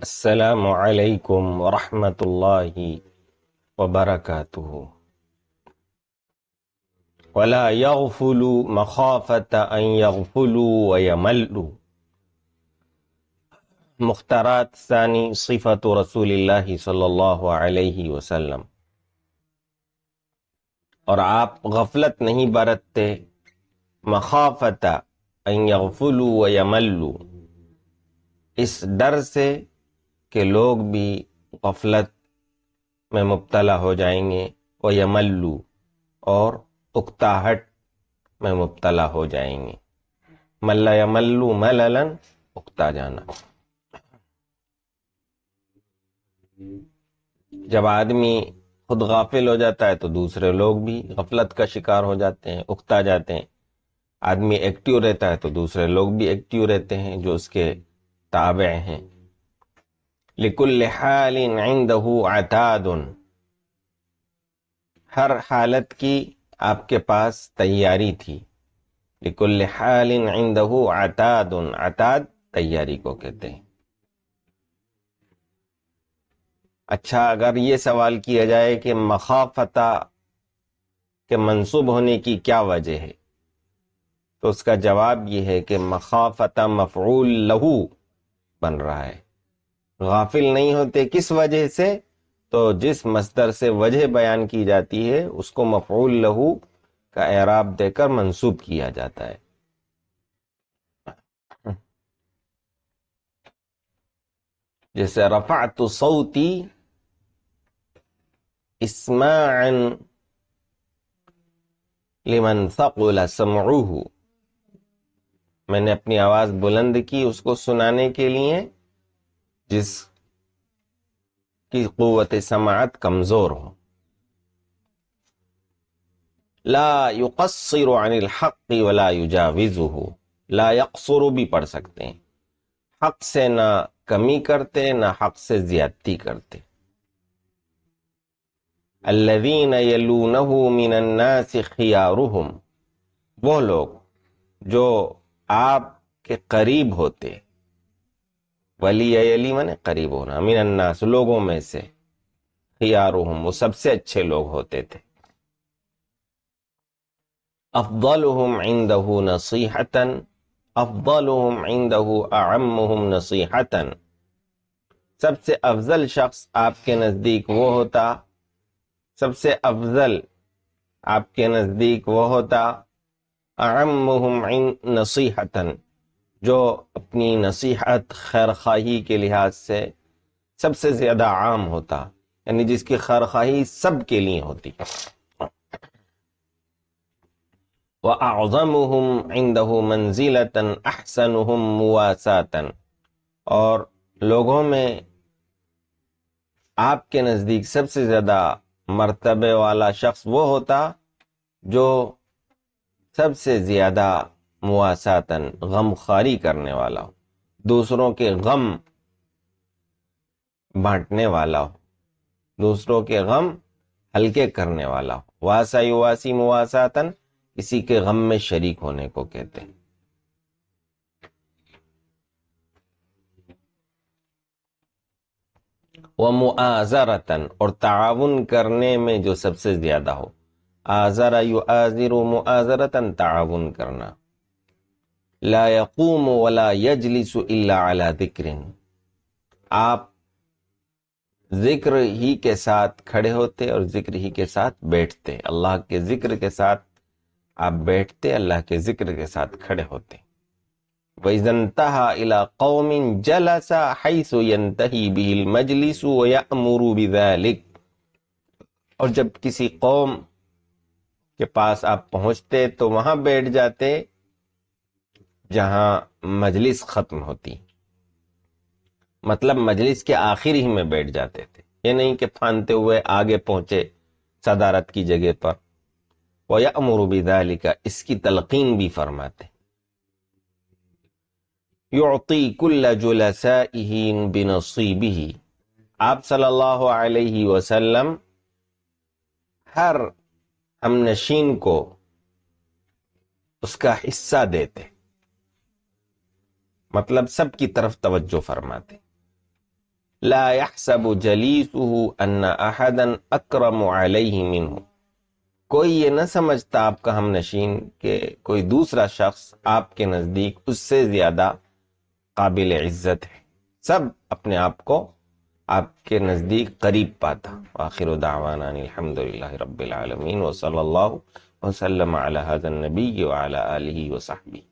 السلام عليكم ورحمة الله وبركاته ولا يغفل مخافة أن يغفلوا ويملوا مختارات ثاني صفة رسول الله صلى الله عليه وسلم اور آپ غفلت نہیں برتتے مخافت ان يغفلوا ويملوا इस डर से कि लोग भी गफलत में मुबतला हो जाएंगे व यमल्लू और उकताहट में मुबतला हो जाएंगे मल्ला यमल्लू मललन उकता जाना जब आदमी खुद गाफिल हो जाता है तो दूसरे लोग भी गफलत का शिकार हो जाते हैं उकता जाते हैं आदमी एक्टिव रहता है तो दूसरे लोग भी एक्टिव रहते हैं जो उसके ताबे हैं लिकुल हालिंदहू आतादन हर हालत की आपके पास तैयारी थी लिकुल हालिंदहू आतादन आताद तैयारी को कहते हैं अच्छा अगर ये सवाल किया जाए कि मखाफता के मंसूब होने की क्या वजह है तो उसका जवाब यह है कि मखाफता मफरूल लहू बन रहा है गाफिल नहीं होते किस वजह से तो जिस मस्तर से वजह बयान की जाती है उसको मफूल लहू का एराब देकर मंसूब किया जाता है जैसे रफा तो सऊती इसमान लिमन सकुल समूह मैंने अपनी आवाज बुलंद की उसको सुनाने के लिए जिस की कुत समात कमजोर हो ला युकसर अनिल हक़ वला युजाविज हो ला यकसर भी पढ़ सकते हैं हक से ना कमी करते ना हक से ज्यादती करते अल्लवीन यलूनहु मिनन्नास खियारुहुम वो लोग जो आप के करीब होते वली अली मन करीब होना मिन अन्नास लोगों में से खियारुहम वो सबसे अच्छे लोग होते थे अफदलहम इंदहू नसीहतन अफदलहम इंदहू अम्महम नसीहतन सबसे अफजल शख्स आपके नज़दीक वो होता सबसे अफजल आपके नज़दीक वो होता अम्मुहुम नसीहतन जो अपनी नसीहत खैर खाही के लिहाज से सबसे ज़्यादा आम होता यानी जिसकी खैर खाही सब के लिए होती व आज़म इंदहु मंजिलतन अहसन और लोगों में आपके नज़दीक सबसे ज़्यादा मरतबे वाला शख्स वो होता जो सबसे ज़्यादा मुआसातन गम खारी करने वाला हो दूसरों के गम बांटने वाला हो दूसरों के गम हल्के करने वाला हो वासा वासी मुआसातन किसी के गम में शरीक होने को कहते हैं वह मुआजरतन और ताउन करने में जो सबसे ज्यादा हो आज़ारा यु आज़िर मुआज़रतन ताउन करना ला यकूम वला यजलिस अला दिक्रिन आप जिक्र ही के साथ खड़े होते और जिक्र ही के साथ बैठते अल्लाह के जिक्र के साथ आप बैठते अल्लाह के जिक्र के साथ खड़े होते वैजनता कौमिन जलसा मजलिस और जब किसी कौम के पास आप पहुंचते तो वहां बैठ जाते जहां मजलिस खत्म होती मतलब मजलिस के आखिर ही में बैठ जाते थे ये नहीं कि फानते हुए आगे पहुंचे सदारत की जगह पर वया अमरूबिदाली का इसकी तलकीन भी फरमाते आप सल्लल्लाहु अलैहि वसल्लम हर हम नशीन को उसका हिस्सा देते मतलब सबकी तरफ तवज्जो फरमाते ला यहसब जलीसुहु अन्ना अहदन अक्रम अलैहि मिनहु कोई ये न समझता आपका हम नशीन के कोई दूसरा शख्स आपके नज़दीक उससे ज़्यादा काबिल इज़्ज़त है सब अपने आप को आपके नज़दीक करीब पाता आखिर दावानी अलहमदिल्ला रबीआलमीन वसल वसलम नबी वाली वसाबी